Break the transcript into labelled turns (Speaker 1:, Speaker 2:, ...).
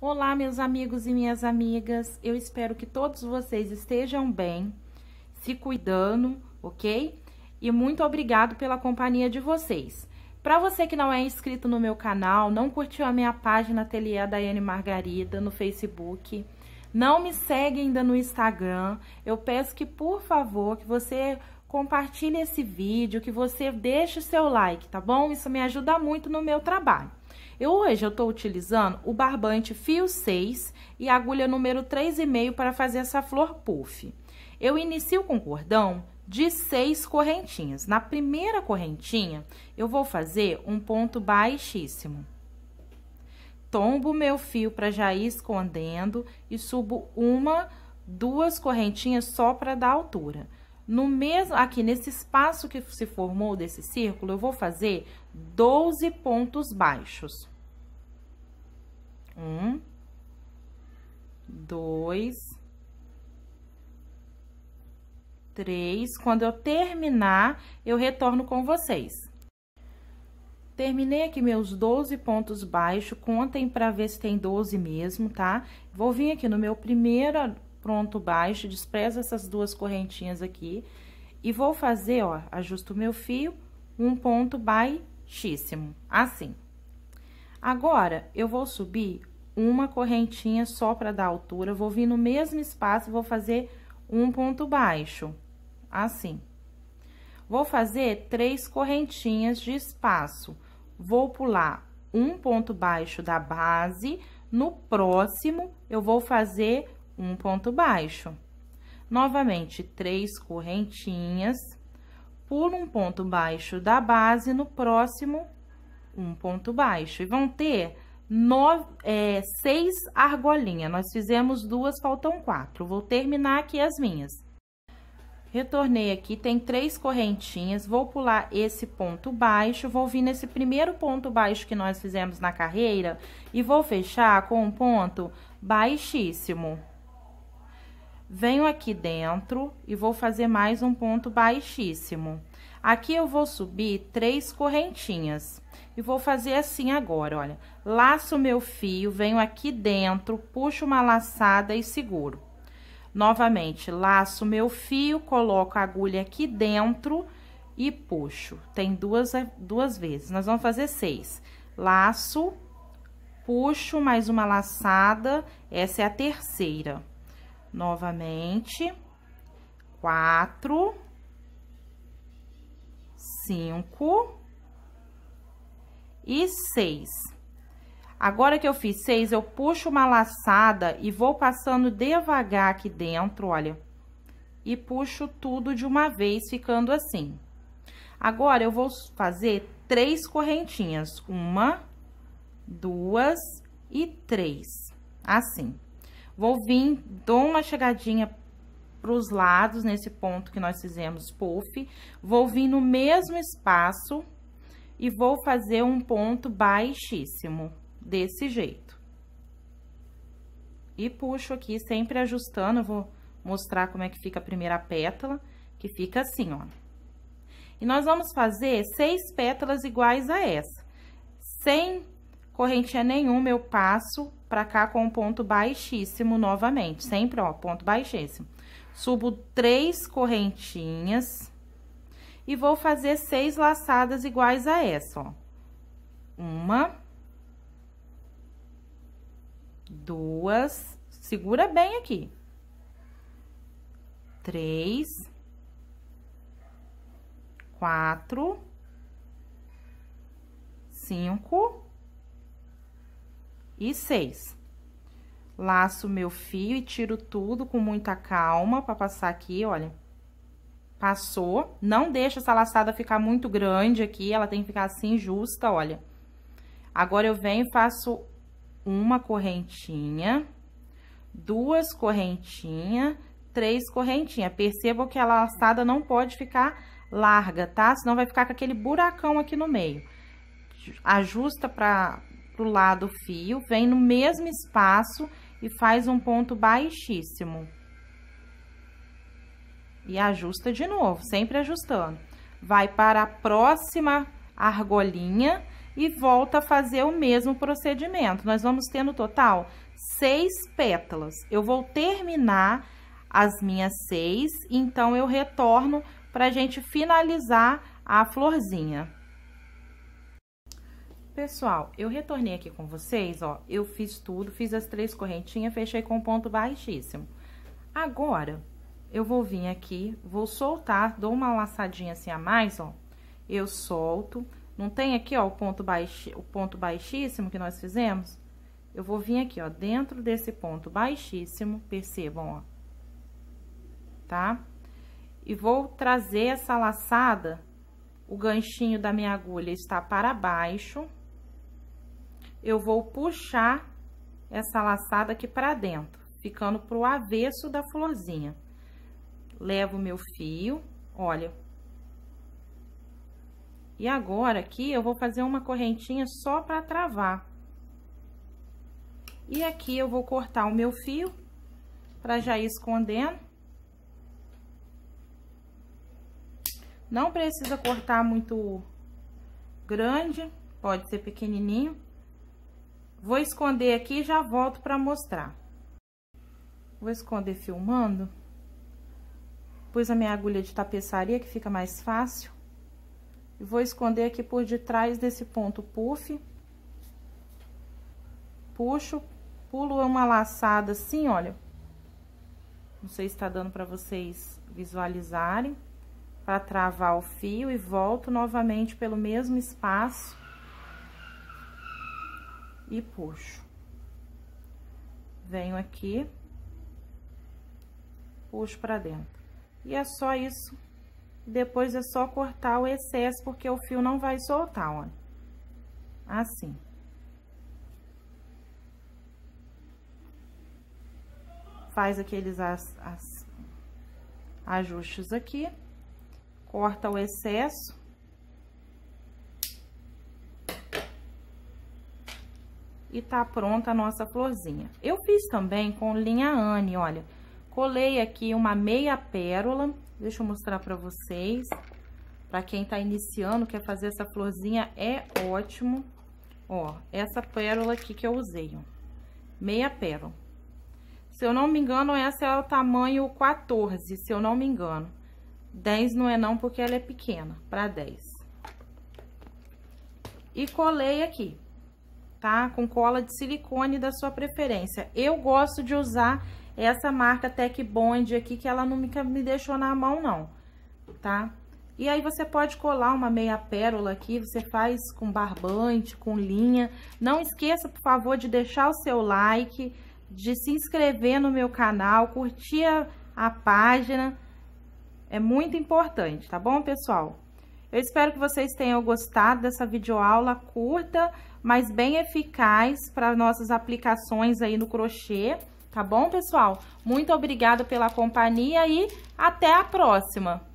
Speaker 1: Olá, meus amigos e minhas amigas. Eu espero que todos vocês estejam bem, se cuidando, ok? E muito obrigado pela companhia de vocês. Para você que não é inscrito no meu canal, não curtiu a minha página Ateliê Daiane Margarida no Facebook, não me segue ainda no Instagram, eu peço que, por favor, que você compartilhe esse vídeo, que você deixe o seu like, tá bom? Isso me ajuda muito no meu trabalho. Eu hoje eu estou utilizando o barbante fio 6 e agulha número 3,5 para fazer essa flor puff. Eu inicio com cordão de seis correntinhas. Na primeira correntinha, eu vou fazer um ponto baixíssimo. Tombo meu fio para já ir escondendo e subo uma, duas correntinhas só para dar altura. No mesmo, aqui nesse espaço que se formou desse círculo, eu vou fazer 12 pontos baixos. Um, dois, três. Quando eu terminar, eu retorno com vocês. Terminei aqui meus 12 pontos baixos, contem para ver se tem 12 mesmo, tá? Vou vir aqui no meu primeiro pronto baixo, desprezo essas duas correntinhas aqui e vou fazer, ó, ajusto o meu fio, um ponto baixíssimo, assim. Agora, eu vou subir uma correntinha só para dar altura, vou vir no mesmo espaço, vou fazer um ponto baixo, assim. Vou fazer três correntinhas de espaço. Vou pular um ponto baixo da base, no próximo eu vou fazer um ponto baixo. Novamente, três correntinhas, pulo um ponto baixo da base, no próximo, um ponto baixo. E vão ter nove, é, seis argolinhas. Nós fizemos duas, faltam quatro. Vou terminar aqui as minhas. Retornei aqui, tem três correntinhas, vou pular esse ponto baixo, vou vir nesse primeiro ponto baixo que nós fizemos na carreira e vou fechar com um ponto baixíssimo. Venho aqui dentro e vou fazer mais um ponto baixíssimo. Aqui eu vou subir três correntinhas e vou fazer assim agora, olha. Laço meu fio, venho aqui dentro, puxo uma laçada e seguro. Novamente, laço meu fio, coloco a agulha aqui dentro e puxo. Tem duas, duas vezes, nós vamos fazer seis. Laço, puxo mais uma laçada, essa é a terceira. Novamente, quatro cinco e seis. Agora que eu fiz seis, eu puxo uma laçada e vou passando devagar aqui dentro, olha. E puxo tudo de uma vez, ficando assim. Agora, eu vou fazer três correntinhas. Uma, duas e três. Assim. Vou vir, dou uma chegadinha para os lados, nesse ponto que nós fizemos puff, vou vir no mesmo espaço e vou fazer um ponto baixíssimo, desse jeito. E puxo aqui, sempre ajustando, vou mostrar como é que fica a primeira pétala, que fica assim, ó. E nós vamos fazer seis pétalas iguais a essa. Sem correntinha nenhuma, eu passo pra cá com um ponto baixíssimo novamente, sempre, ó, ponto baixíssimo. Subo três correntinhas e vou fazer seis laçadas iguais a essa, ó. Uma. Duas. Segura bem aqui. Três. Quatro. Cinco. E seis laço meu fio e tiro tudo com muita calma para passar aqui, olha. Passou. Não deixa essa laçada ficar muito grande aqui, ela tem que ficar assim justa, olha. Agora, eu venho e faço uma correntinha, duas correntinhas, três correntinhas. Percebam que a laçada não pode ficar larga, tá? Senão vai ficar com aquele buracão aqui no meio. Ajusta para pro lado o fio, vem no mesmo espaço e faz um ponto baixíssimo. E ajusta de novo, sempre ajustando. Vai para a próxima argolinha e volta a fazer o mesmo procedimento. Nós vamos ter no total seis pétalas. Eu vou terminar as minhas seis, então eu retorno para a gente finalizar a florzinha. Pessoal, eu retornei aqui com vocês, ó, eu fiz tudo, fiz as três correntinhas, fechei com ponto baixíssimo. Agora, eu vou vir aqui, vou soltar, dou uma laçadinha assim a mais, ó, eu solto. Não tem aqui, ó, o ponto, baixi, o ponto baixíssimo que nós fizemos? Eu vou vir aqui, ó, dentro desse ponto baixíssimo, percebam, ó, tá? E vou trazer essa laçada, o ganchinho da minha agulha está para baixo, eu vou puxar essa laçada aqui para dentro, ficando pro avesso da florzinha. Levo meu fio, olha. E agora aqui eu vou fazer uma correntinha só para travar. E aqui eu vou cortar o meu fio para já ir escondendo. Não precisa cortar muito grande, pode ser pequenininho. Vou esconder aqui e já volto para mostrar. Vou esconder filmando. Pus a minha agulha de tapeçaria, que fica mais fácil. E vou esconder aqui por detrás desse ponto puff. Puxo, pulo uma laçada assim, olha. Não sei se tá dando para vocês visualizarem. Para travar o fio e volto novamente pelo mesmo espaço e puxo. Venho aqui, puxo pra dentro. E é só isso. Depois é só cortar o excesso, porque o fio não vai soltar, olha. Assim. Faz aqueles as, as ajustes aqui, corta o excesso e tá pronta a nossa florzinha. Eu fiz também com linha Anne, olha. Colei aqui uma meia pérola, deixa eu mostrar pra vocês. Pra quem tá iniciando, quer fazer essa florzinha, é ótimo. Ó, essa pérola aqui que eu usei, ó. Meia pérola. Se eu não me engano, essa é o tamanho 14, se eu não me engano. 10 não é não, porque ela é pequena, para 10. E colei aqui tá? Com cola de silicone da sua preferência. Eu gosto de usar essa marca Tech Bond aqui, que ela nunca me deixou na mão, não, tá? E aí você pode colar uma meia pérola aqui, você faz com barbante, com linha. Não esqueça, por favor, de deixar o seu like, de se inscrever no meu canal, curtir a, a página. É muito importante, tá bom, pessoal? Eu espero que vocês tenham gostado dessa videoaula curta, mas bem eficaz para nossas aplicações aí no crochê, tá bom, pessoal? Muito obrigada pela companhia e até a próxima!